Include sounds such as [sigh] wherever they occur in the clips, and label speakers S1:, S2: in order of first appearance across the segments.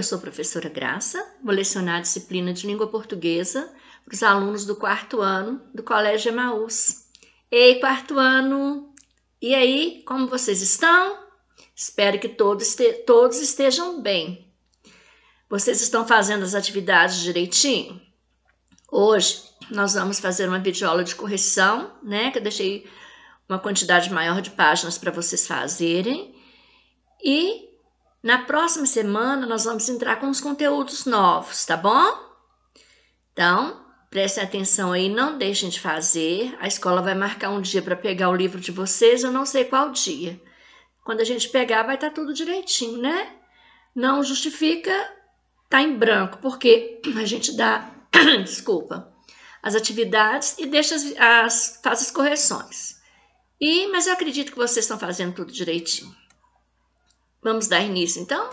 S1: eu sou professora Graça, vou lecionar a disciplina de língua portuguesa para os alunos do quarto ano do Colégio Emaús. Ei, quarto ano! E aí, como vocês estão? Espero que todos, todos estejam bem. Vocês estão fazendo as atividades direitinho? Hoje nós vamos fazer uma videoaula de correção, né? Que eu deixei uma quantidade maior de páginas para vocês fazerem. E na próxima semana, nós vamos entrar com os conteúdos novos, tá bom? Então, prestem atenção aí, não deixem de fazer. A escola vai marcar um dia para pegar o livro de vocês, eu não sei qual dia. Quando a gente pegar, vai estar tá tudo direitinho, né? Não justifica tá em branco, porque a gente dá, [clears throat] desculpa, as atividades e deixa as, as, faz as correções. E, mas eu acredito que vocês estão fazendo tudo direitinho. Vamos dar início então?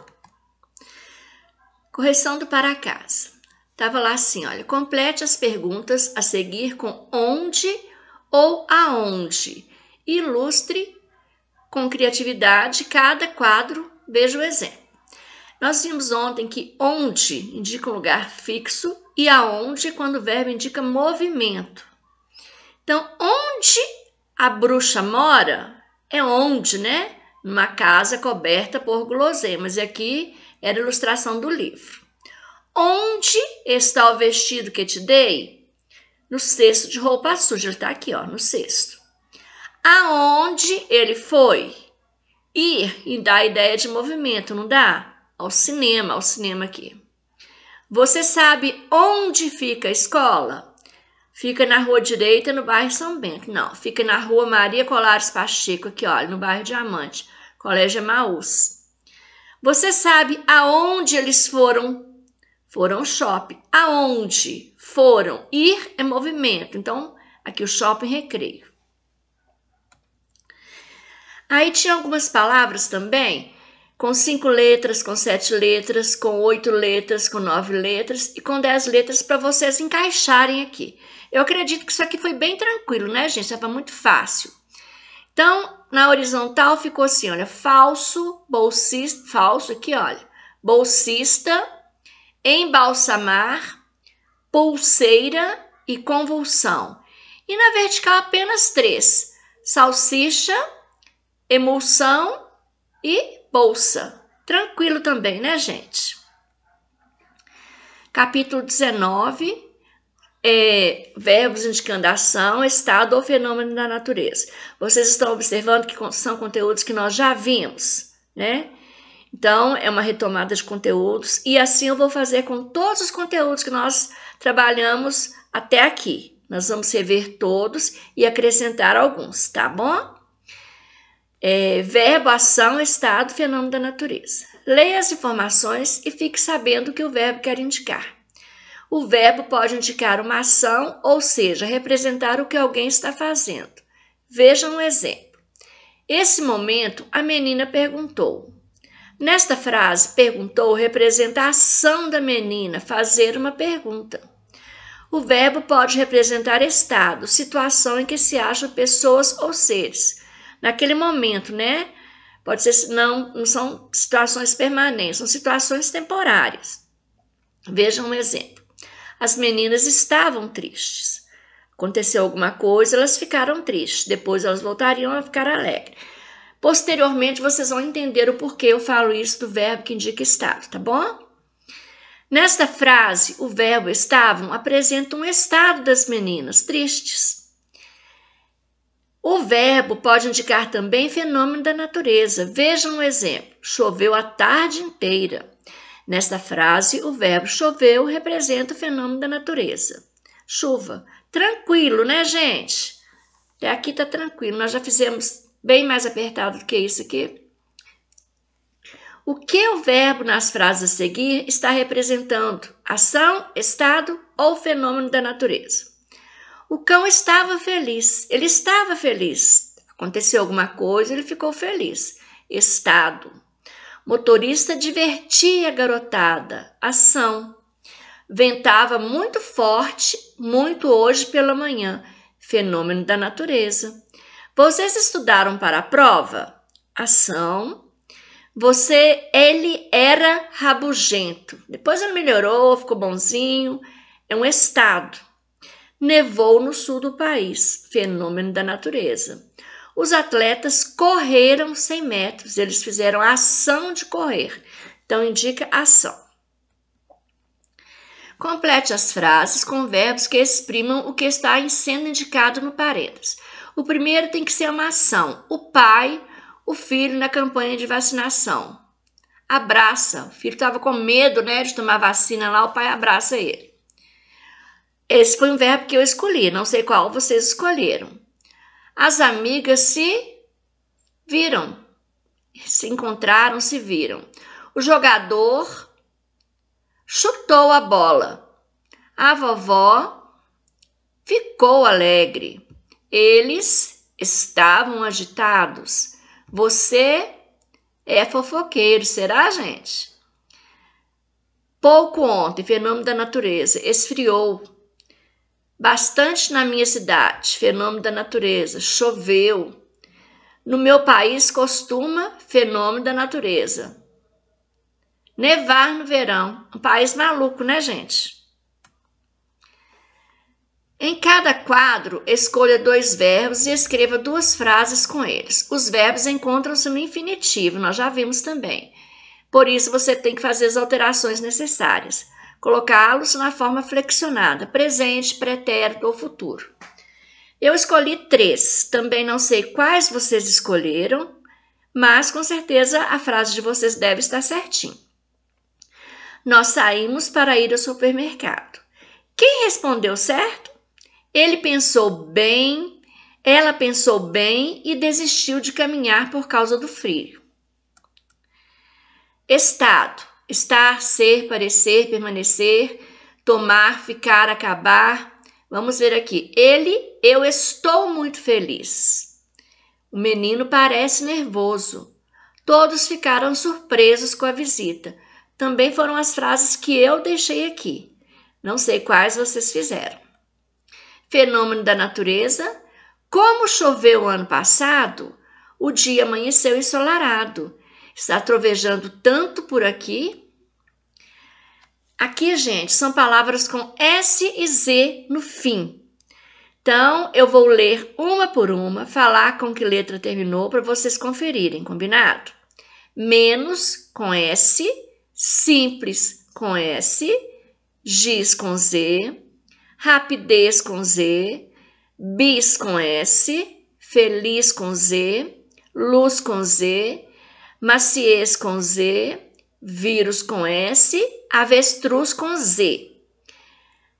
S1: Correção do para casa. Tava lá assim, olha, complete as perguntas a seguir com onde ou aonde. Ilustre com criatividade cada quadro. Veja o exemplo. Nós vimos ontem que onde indica um lugar fixo e aonde quando o verbo indica movimento. Então, onde a bruxa mora é onde, né? uma casa coberta por guloseimas. E aqui era a ilustração do livro. Onde está o vestido que te dei? No cesto de roupa suja. Ele está aqui, ó, no cesto. Aonde ele foi? Ir e dá a ideia de movimento, não dá? Ao cinema, ao cinema aqui. Você sabe onde fica a escola? Fica na rua direita, no bairro São Bento. Não, fica na rua Maria Colares Pacheco, aqui, olha, no bairro Diamante, Colégio Maús. Você sabe aonde eles foram? Foram shopping. Aonde? Foram. Ir é movimento. Então, aqui o shopping recreio. Aí tinha algumas palavras também com cinco letras, com sete letras, com oito letras, com nove letras e com dez letras para vocês encaixarem aqui. Eu acredito que isso aqui foi bem tranquilo, né, gente? Estava muito fácil. Então, na horizontal ficou assim, olha, falso, bolsista, falso aqui, olha, bolsista, embalsamar, pulseira e convulsão. E na vertical apenas três, salsicha, emulsão e bolsa. Tranquilo também, né, gente? Capítulo 19, é, verbos indicando ação, estado ou fenômeno da natureza. Vocês estão observando que são conteúdos que nós já vimos, né? Então, é uma retomada de conteúdos, e assim eu vou fazer com todos os conteúdos que nós trabalhamos até aqui. Nós vamos rever todos e acrescentar alguns, tá bom? É, verbo, ação, estado, fenômeno da natureza. Leia as informações e fique sabendo o que o verbo quer indicar. O verbo pode indicar uma ação, ou seja, representar o que alguém está fazendo. Veja um exemplo. Esse momento, a menina perguntou. Nesta frase, perguntou representa a ação da menina, fazer uma pergunta. O verbo pode representar estado, situação em que se acham pessoas ou seres naquele momento, né? Pode ser, não, não são situações permanentes, são situações temporárias. Vejam um exemplo. As meninas estavam tristes. Aconteceu alguma coisa, elas ficaram tristes. Depois elas voltariam a ficar alegres. Posteriormente, vocês vão entender o porquê eu falo isso do verbo que indica estado, tá bom? Nesta frase, o verbo estavam apresenta um estado das meninas tristes. O verbo pode indicar também fenômeno da natureza. Veja um exemplo: choveu a tarde inteira. Nesta frase, o verbo choveu representa o fenômeno da natureza. Chuva. Tranquilo, né, gente? Até aqui tá tranquilo. Nós já fizemos bem mais apertado do que isso aqui. O que o verbo nas frases a seguir está representando? Ação, estado ou fenômeno da natureza? O cão estava feliz, ele estava feliz. Aconteceu alguma coisa, ele ficou feliz. Estado. Motorista divertia a garotada. Ação. Ventava muito forte, muito hoje pela manhã. Fenômeno da natureza. Vocês estudaram para a prova? Ação. Você, ele era rabugento. Depois ele melhorou, ficou bonzinho. É um estado nevou no sul do país, fenômeno da natureza. Os atletas correram 100 metros, eles fizeram ação de correr, então indica ação. Complete as frases com verbos que exprimam o que está sendo indicado no parênteses. O primeiro tem que ser uma ação. O pai, o filho na campanha de vacinação. Abraça. O filho estava com medo né, de tomar vacina lá, o pai abraça ele. Esse foi um verbo que eu escolhi, não sei qual vocês escolheram. As amigas se viram, se encontraram, se viram. O jogador chutou a bola. A vovó ficou alegre. Eles estavam agitados. Você é fofoqueiro, será, gente? Pouco ontem, fenômeno da natureza, esfriou Bastante na minha cidade, fenômeno da natureza, choveu. No meu país costuma fenômeno da natureza. Nevar no verão, um país maluco, né, gente? Em cada quadro, escolha dois verbos e escreva duas frases com eles. Os verbos encontram-se no infinitivo, nós já vimos também. Por isso, você tem que fazer as alterações necessárias colocá-los na forma flexionada, presente, pretérito ou futuro. Eu escolhi três, também não sei quais vocês escolheram, mas com certeza a frase de vocês deve estar certinha. Nós saímos para ir ao supermercado. Quem respondeu certo? Ele pensou bem, ela pensou bem e desistiu de caminhar por causa do frio. Estado: estar, ser, parecer, permanecer, tomar, ficar, acabar. Vamos ver aqui. Ele, eu estou muito feliz. O menino parece nervoso. Todos ficaram surpresos com a visita. Também foram as frases que eu deixei aqui. Não sei quais vocês fizeram. Fenômeno da natureza. Como choveu ano passado, o dia amanheceu ensolarado Está trovejando tanto por aqui. Aqui, gente, são palavras com S e Z no fim. Então, eu vou ler uma por uma, falar com que letra terminou para vocês conferirem, combinado? Menos com S, simples com S, giz com Z, rapidez com Z, bis com S, feliz com Z, luz com Z, maciez com Z, vírus com S, avestruz com Z,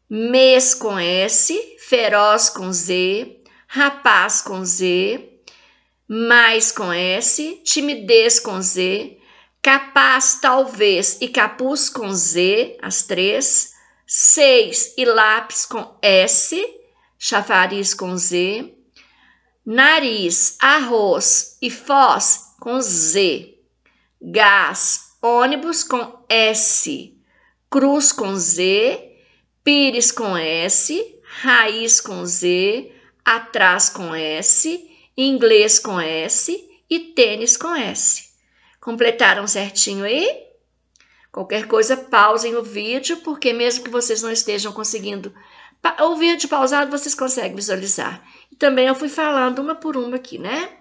S1: mês com S, feroz com Z, rapaz com Z, mais com S, timidez com Z, capaz, talvez e capuz com Z, as três, seis e lápis com S, chafariz com Z, nariz, arroz e foz com Z, gás, ônibus com S, cruz com Z, pires com S, raiz com Z, atrás com S, inglês com S e tênis com S. Completaram certinho aí? Qualquer coisa, pausem o vídeo, porque mesmo que vocês não estejam conseguindo ouvir de pausado, vocês conseguem visualizar. E também eu fui falando uma por uma aqui, né?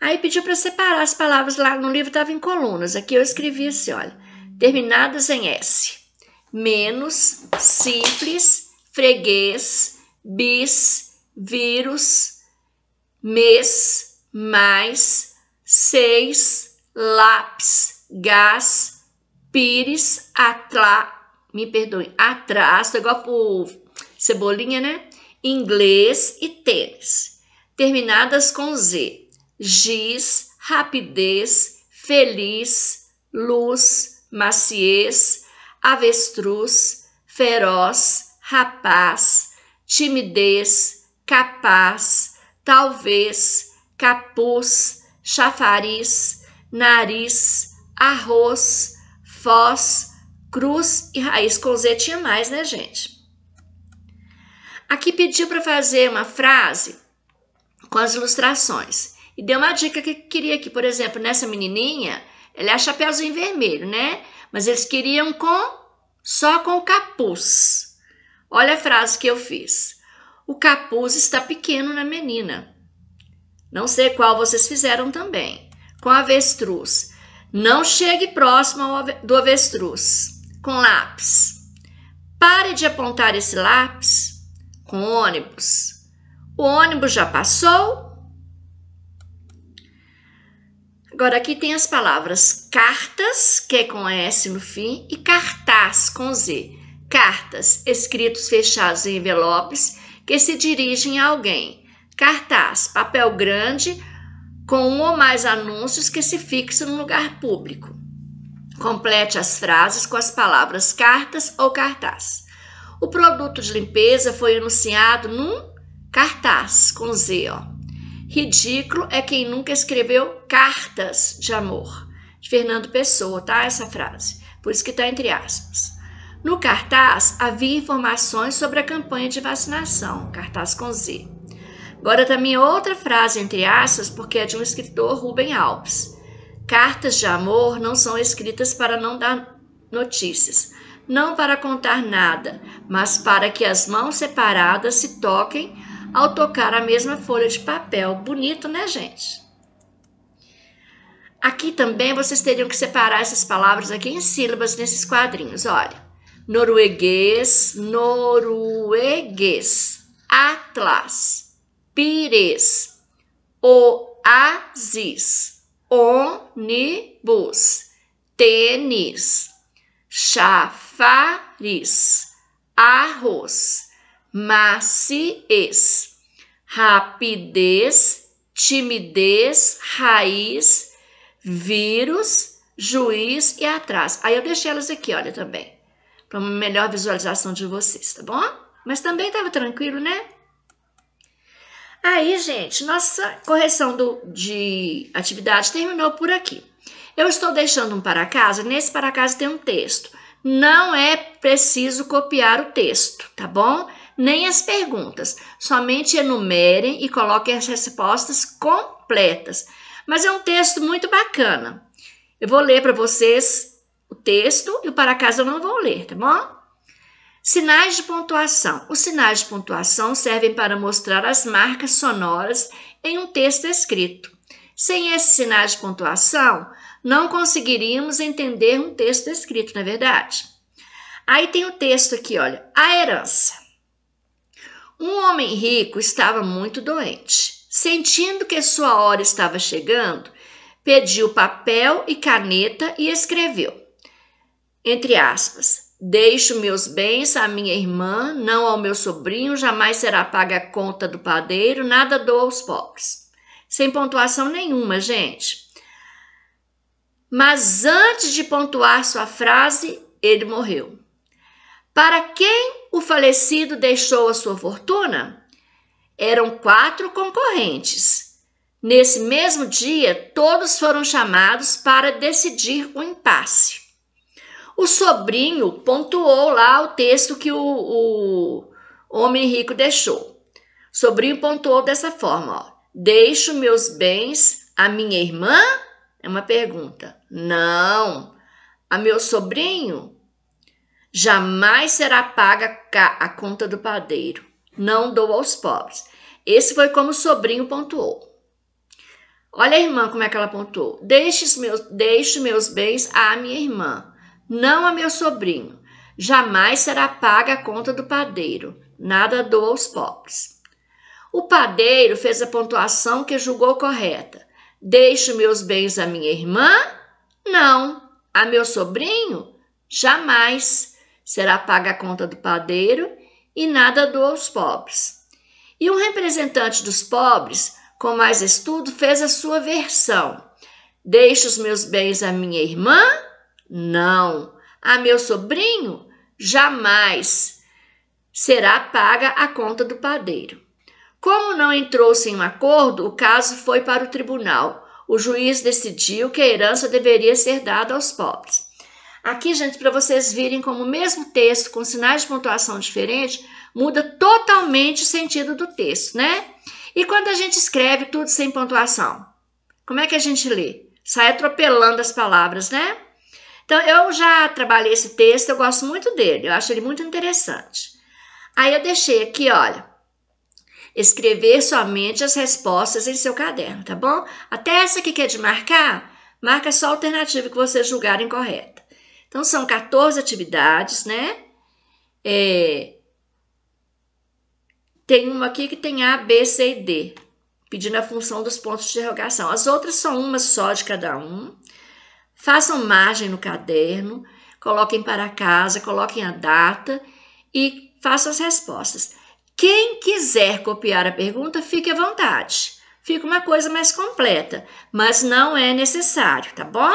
S1: Aí pediu para separar as palavras lá no livro, estava em colunas. Aqui eu escrevi assim: olha, terminadas em S. Menos, simples, freguês, bis, vírus, mês, mais, seis, lápis, gás, pires, atrás, me perdoe, atrás, tô igual pro cebolinha, né? Inglês e tênis. Terminadas com Z giz, rapidez, feliz, luz, maciez, avestruz, feroz, rapaz, timidez, capaz, talvez, capuz, chafariz, nariz, arroz, foz, cruz e raiz com Z tinha mais, né, gente? Aqui pediu para fazer uma frase com as ilustrações. E deu uma dica que queria que, por exemplo, nessa menininha, ela é chapeuzinho vermelho, né? Mas eles queriam com só com capuz. Olha a frase que eu fiz. O capuz está pequeno na menina. Não sei qual vocês fizeram também. Com avestruz. Não chegue próximo do avestruz. Com lápis. Pare de apontar esse lápis com ônibus. O ônibus já passou Agora, aqui tem as palavras cartas, que é com S no fim, e cartaz, com Z. Cartas, escritos fechados em envelopes, que se dirigem a alguém. Cartaz, papel grande, com um ou mais anúncios que se fixam no lugar público. Complete as frases com as palavras cartas ou cartaz. O produto de limpeza foi anunciado num cartaz, com Z, ó. Ridículo é quem nunca escreveu cartas de amor. De Fernando Pessoa, tá? Essa frase. Por isso que está entre aspas. No cartaz havia informações sobre a campanha de vacinação, cartaz com Z. Agora também tá outra frase entre aspas, porque é de um escritor Rubem Alves. Cartas de amor não são escritas para não dar notícias, não para contar nada, mas para que as mãos separadas se toquem ao tocar a mesma folha de papel. Bonito, né, gente? Aqui também vocês teriam que separar essas palavras aqui em sílabas nesses quadrinhos, olha. Norueguês, norueguês, atlas, pires, oásis, ônibus, tênis, chafariz, arroz, maciez, rapidez, timidez, raiz, vírus, juiz e atraso. Aí eu deixei elas aqui, olha, também, para uma melhor visualização de vocês, tá bom? Mas também estava tranquilo, né? Aí, gente, nossa correção do, de atividade terminou por aqui. Eu estou deixando um para casa, nesse para casa tem um texto. Não é preciso copiar o texto, tá bom? nem as perguntas. Somente enumerem e coloquem as respostas completas. Mas é um texto muito bacana. Eu vou ler para vocês o texto e o para casa eu não vou ler, tá bom? Sinais de pontuação. Os sinais de pontuação servem para mostrar as marcas sonoras em um texto escrito. Sem esses sinais de pontuação, não conseguiríamos entender um texto escrito, na é verdade? Aí tem o texto aqui, olha, a herança. Um homem rico estava muito doente. Sentindo que sua hora estava chegando, pediu papel e caneta e escreveu: Entre aspas, deixo meus bens à minha irmã, não ao meu sobrinho, jamais será paga a conta do padeiro, nada dou aos pobres. Sem pontuação nenhuma, gente. Mas antes de pontuar sua frase, ele morreu. Para quem o falecido deixou a sua fortuna? Eram quatro concorrentes. Nesse mesmo dia, todos foram chamados para decidir o um impasse. O sobrinho pontuou lá o texto que o, o homem rico deixou. O sobrinho pontuou dessa forma: ó, deixo meus bens à minha irmã? É uma pergunta. Não. A meu sobrinho? Jamais será paga a conta do padeiro. Não dou aos pobres. Esse foi como o sobrinho pontuou. Olha a irmã como é que ela pontuou. Deixe meus, deixe meus bens à minha irmã, não a meu sobrinho. Jamais será paga a conta do padeiro. Nada dou aos pobres. O padeiro fez a pontuação que julgou correta. Deixe meus bens à minha irmã? Não. A meu sobrinho? Jamais será paga a conta do padeiro e nada do aos pobres. E um representante dos pobres, com mais estudo, fez a sua versão. Deixo os meus bens à minha irmã? Não. A meu sobrinho? Jamais. Será paga a conta do padeiro. Como não entrou-se em um acordo, o caso foi para o tribunal. O juiz decidiu que a herança deveria ser dada aos pobres. Aqui, gente, para vocês virem como o mesmo texto, com sinais de pontuação diferente, muda totalmente o sentido do texto, né? E quando a gente escreve tudo sem pontuação? Como é que a gente lê? Sai atropelando as palavras, né? Então, eu já trabalhei esse texto, eu gosto muito dele, eu acho ele muito interessante. Aí eu deixei aqui, olha, escrever somente as respostas em seu caderno, tá bom? Até essa aqui que é de marcar, marca só a alternativa que vocês julgarem correta. Então, são 14 atividades, né? É, tem uma aqui que tem A, B, C e D, pedindo a função dos pontos de interrogação. As outras são uma só de cada um. Façam margem no caderno, coloquem para casa, coloquem a data e façam as respostas. Quem quiser copiar a pergunta, fique à vontade. Fica uma coisa mais completa, mas não é necessário, tá bom?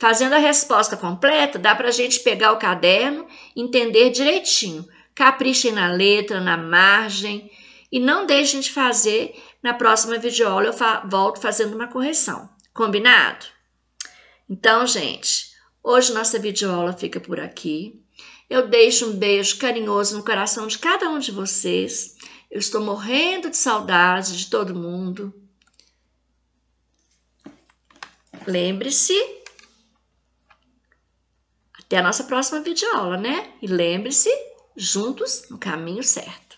S1: Fazendo a resposta completa, dá para a gente pegar o caderno, entender direitinho. Caprichem na letra, na margem e não deixem de fazer. Na próxima videoaula eu fa volto fazendo uma correção. Combinado? Então, gente, hoje nossa videoaula fica por aqui. Eu deixo um beijo carinhoso no coração de cada um de vocês. Eu estou morrendo de saudade de todo mundo. Lembre-se até a nossa próxima videoaula, né? E lembre-se, juntos no caminho certo.